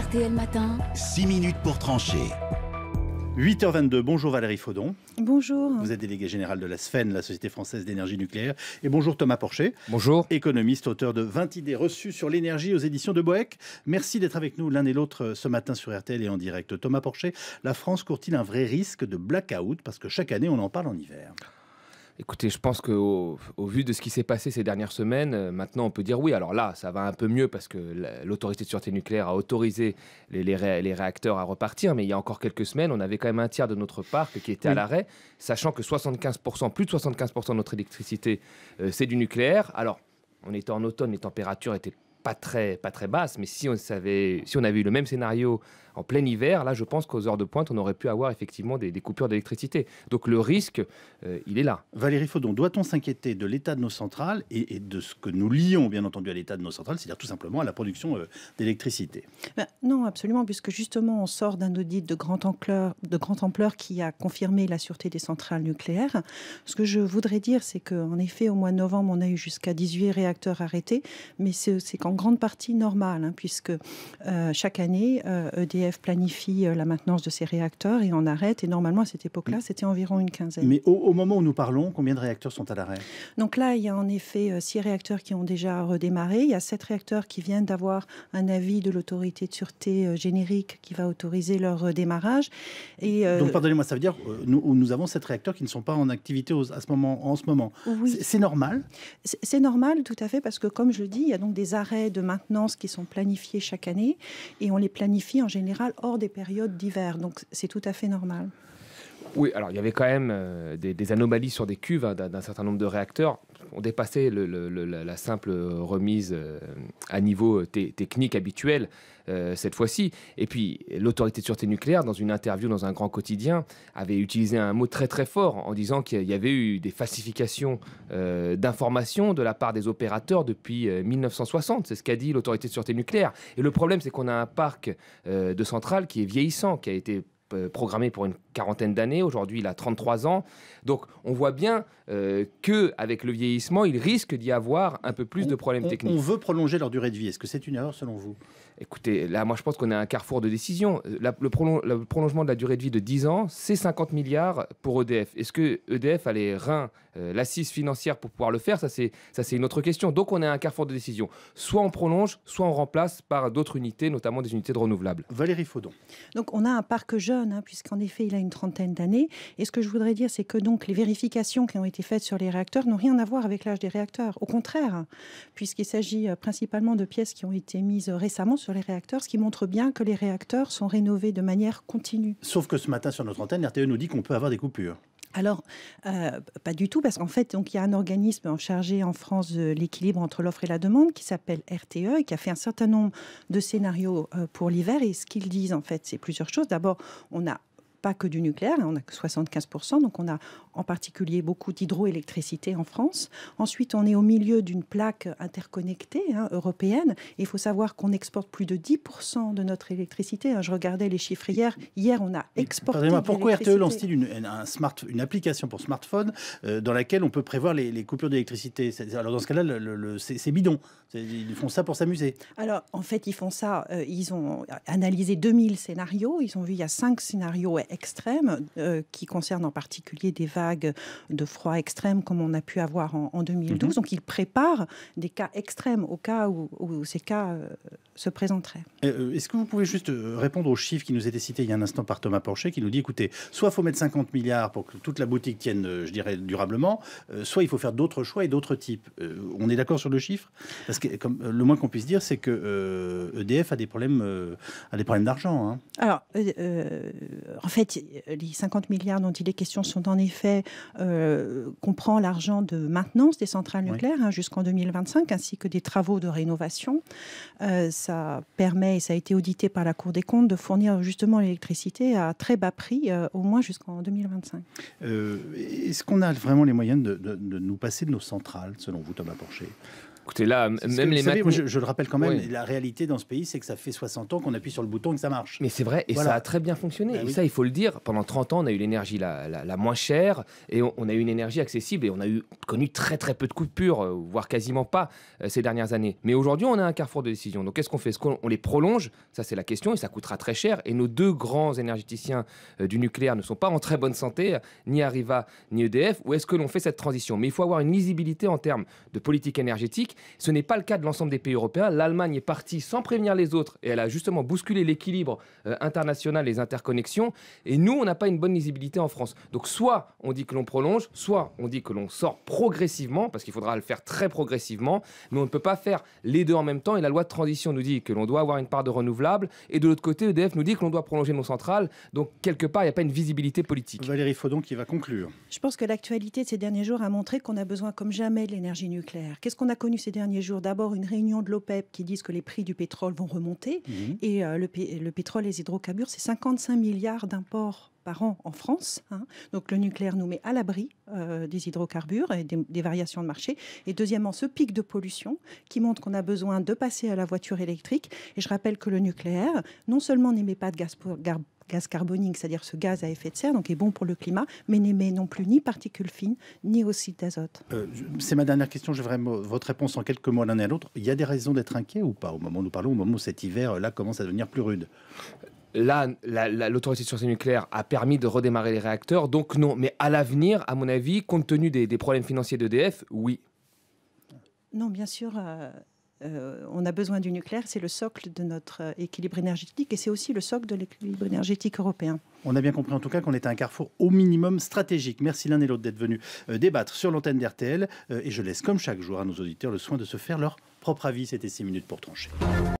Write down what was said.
RTL Matin. 6 minutes pour trancher. 8h22, bonjour Valérie Faudon. Bonjour. Vous êtes délégué général de la SFEN, la Société française d'énergie nucléaire. Et bonjour Thomas Porcher. Bonjour. Économiste, auteur de 20 idées reçues sur l'énergie aux éditions de Boeck. Merci d'être avec nous l'un et l'autre euh, ce matin sur RTL et en direct. Thomas Porcher, la France court-il un vrai risque de blackout Parce que chaque année, on en parle en hiver. Écoutez, je pense qu'au au vu de ce qui s'est passé ces dernières semaines, euh, maintenant on peut dire oui. Alors là, ça va un peu mieux parce que l'autorité de sûreté nucléaire a autorisé les, les, réacteurs à repartir, mais il y a encore quelques semaines, on avait quand même un tiers de notre parc qui était à l'arrêt, sachant que 75%, plus de 75% de notre électricité, euh, c'est du nucléaire. Alors, on était en automne, les températures étaient pas très, pas très basses, mais si on, savait, si on avait eu le même scénario en plein hiver, là, je pense qu'aux heures de pointe, on aurait pu avoir effectivement des, coupures d'électricité. Donc le risque, euh, il est là. Valérie Faudon, doit-on s'inquiéter de l'état de nos centrales et, de ce que nous lions, bien entendu, à l'état de nos centrales, c'est-à-dire tout simplement à la production euh, d'électricité ben, Non, absolument, puisque justement, on sort d'un audit de grande, ampleur, ampleur qui a confirmé la sûreté des centrales nucléaires. Ce que je voudrais dire, c'est qu'en effet, au mois de novembre, on a eu jusqu'à 18 réacteurs arrêtés, mais c'est qu'en grande partie normal, hein, puisque euh, chaque année, EDF planifie euh, la maintenance de ses réacteurs et en arrête. Et normalement, à cette époque-là, c'était environ une quinzaine. Mais au, moment où nous parlons, combien de réacteurs sont à l'arrêt Donc là, il y a en effet euh, six réacteurs qui ont déjà redémarré. Il y a sept réacteurs qui viennent d'avoir un avis de l'autorité de sûreté euh, générique qui va autoriser leur démarrage. Et, Donc pardonnez-moi, ça veut dire nous, nous avons sept réacteurs qui ne sont pas en activité à ce moment, en ce moment. C'est normal C'est normal, tout à fait, parce que comme je le dis, il y a donc des arrêts de maintenance qui sont planifiés chaque année et on les planifie en général hors des périodes d'hiver. Donc c'est tout à fait normal. Oui, alors il y avait quand même euh, des, anomalies sur des cuves hein, d'un certain nombre de réacteurs. On dépassait la simple remise euh, à niveau euh, technique habituel cette fois-ci. Et puis l'autorité de sûreté nucléaire, dans une interview dans un grand quotidien, avait utilisé un mot très très fort en disant qu'il y avait eu des falsifications d'informations de la part des opérateurs depuis 1960. C'est ce qu'a dit l'autorité de sûreté nucléaire. Et le problème, c'est qu'on a un parc de centrales qui est vieillissant, qui a été euh, programmé pour une quarantaine d'années. Aujourd'hui, il a 33 ans. Donc, on voit bien euh, que avec le vieillissement, il risque d'y avoir un peu plus de problèmes techniques. On veut prolonger leur durée de vie. Est-ce que c'est une erreur selon vous Écoutez, là, moi, je pense qu'on est à un carrefour de décision. le, prolongement de la durée de vie de 10 ans, c'est 50 milliards pour EDF. Est-ce que EDF a les reins, euh, l'assise financière pour pouvoir le faire Ça, c'est une autre question. Donc, on est à un carrefour de décision. Soit on prolonge, soit on remplace par d'autres unités, notamment des unités de renouvelables. Valérie Faudon. Donc, on a un parc jeune, hein, puisqu'en effet, il a une trentaine d'années. Et ce que je voudrais dire, c'est que donc les vérifications qui ont été faites sur les réacteurs n'ont rien à voir avec l'âge des réacteurs. Au contraire, puisqu'il s'agit euh, principalement de pièces qui ont été mises euh, récemment sur les réacteurs, ce qui montre bien que les réacteurs sont rénovés de manière continue. Sauf que ce matin sur notre antenne, RTE nous dit qu'on peut avoir des coupures. Alors, euh, pas du tout, parce qu'en fait, donc, il y a un organisme en chargé en France de l'équilibre entre l'offre et la demande qui s'appelle RTE et qui a fait un certain nombre de scénarios euh, pour l'hiver. Et ce qu'ils disent, en fait, c'est plusieurs choses. D'abord, on a pas que du nucléaire, hein, on a que 75%, donc on a en particulier beaucoup d'hydroélectricité en France. Ensuite, on est au milieu d'une plaque interconnectée hein, européenne. Il faut savoir qu'on exporte plus de 10% de notre électricité. Hein. Je regardais les chiffres hier. Hier, on a exporté. pourquoi RTE lance-t-il une, un smart, une application pour smartphone euh, dans laquelle on peut prévoir les, coupures d'électricité Alors, dans ce cas-là, le, c'est bidon. Ils font ça pour s'amuser. Alors, en fait, ils font ça. Euh, ils ont analysé 2000 scénarios. Ils ont vu il y a 5 scénarios extrêmes, euh, qui concernent en particulier des vagues de froid extrême comme on a pu avoir en, 2012. Mhm. Donc il prépare des cas extrêmes au cas où, ces cas euh, se présenteraient. Euh, est-ce que vous pouvez juste répondre aux chiffres qui nous étaient cités il y a un instant par Thomas Porcher qui nous dit, écoutez, soit il faut mettre 50 milliards pour que toute la boutique tienne, je dirais, durablement, soit il faut faire d'autres choix et d'autres types. on est d'accord sur le chiffre Parce que comme, le moins qu'on puisse dire, c'est que EDF e a des problèmes, a des problèmes d'argent. Hein. Alors, en fait, euh, les 50 milliards dont il est question sont en effet, euh, comprend l'argent de maintenance des centrales nucléaires hein, jusqu'en 2025, ainsi que des travaux de rénovation. Euh, ça permet, et ça a été audité par la Cour des comptes, de fournir justement l'électricité à très bas prix, euh, au moins jusqu'en 2025. Est-ce qu'on a vraiment les moyens de, de nous passer de nos centrales, selon vous, Thomas Porcher Écoutez, là, même les mais je, le rappelle quand même, la réalité dans ce pays, c'est que ça fait 60 ans qu'on appuie sur le bouton et que ça marche. Mais c'est vrai, et ça a très bien fonctionné. Bah et ça, il faut le dire, pendant 30 ans, on a eu l'énergie la, la, moins chère, et on, a eu une énergie accessible, et on a eu, connu très très peu de coupures, euh, voire quasiment pas euh, ces dernières années. Mais aujourd'hui, on a un carrefour de décision. Donc qu'est-ce qu'on fait Est-ce qu'on les prolonge Ça, c'est la question, et ça coûtera très cher. Et nos deux grands énergéticiens euh, du nucléaire ne sont pas en très bonne santé, ni Arriva, ni EDF. Ou est-ce que l'on fait cette transition Mais il faut avoir une lisibilité en termes de politique énergétique ce n'est pas le cas de l'ensemble des pays européens. L'Allemagne est partie sans prévenir les autres et elle a justement bousculé l'équilibre euh, international, les interconnexions. Et nous, on n'a pas une bonne lisibilité en France. Donc soit on dit que l'on prolonge, soit on dit que l'on sort progressivement, parce qu'il faudra le faire très progressivement, mais on ne peut pas faire les deux en même temps. Et la loi de transition nous dit que l'on doit avoir une part de renouvelable. Et de l'autre côté, EDF nous dit que l'on doit prolonger nos centrales. Donc quelque part, il n'y a pas une visibilité politique. Valérie Faudon qui va conclure. Je pense que l'actualité de ces derniers jours a montré qu'on a besoin comme jamais de l'énergie nucléaire. Qu'est-ce qu'on a connu ces derniers jours d'abord une réunion de l'OPEP qui disent que les prix du pétrole vont remonter. Mhm. Et euh, le, pétrole et les hydrocarbures, c'est 55 milliards d'imports par an en France. Hein. Donc le nucléaire nous met à l'abri euh, des hydrocarbures et des, variations de marché. Et deuxièmement, ce pic de pollution qui montre qu'on a besoin de passer à la voiture électrique. Et je rappelle que le nucléaire, non seulement n'émet pas de gaz, pour, gaz carbonique, c'est-à-dire ce gaz à effet de serre, donc est bon pour le climat, mais n'émet non plus ni particules fines, ni oxyde d'azote. Euh, c'est ma dernière question, je voudrais votre réponse en quelques mots l'un et l'autre. Il y a des raisons d'être inquiet ou pas au moment où nous parlons, au moment où cet hiver, là, commence à devenir plus rude Là, l'autorité sur ces de nucléaire a permis de redémarrer les réacteurs, donc non. Mais à l'avenir, à mon avis, compte tenu des, problèmes financiers d'EDF, oui. Non, bien sûr, euh, euh, on a besoin du nucléaire, c'est le socle de notre euh, équilibre énergétique et c'est aussi le socle de l'équilibre énergétique européen. On a bien compris en tout cas qu'on était à un carrefour au minimum stratégique. Merci l'un et l'autre d'être venus euh, débattre sur l'antenne d'RTL et je laisse comme chaque jour à nos auditeurs le soin de se faire leur propre avis. C'était 6 minutes pour trancher.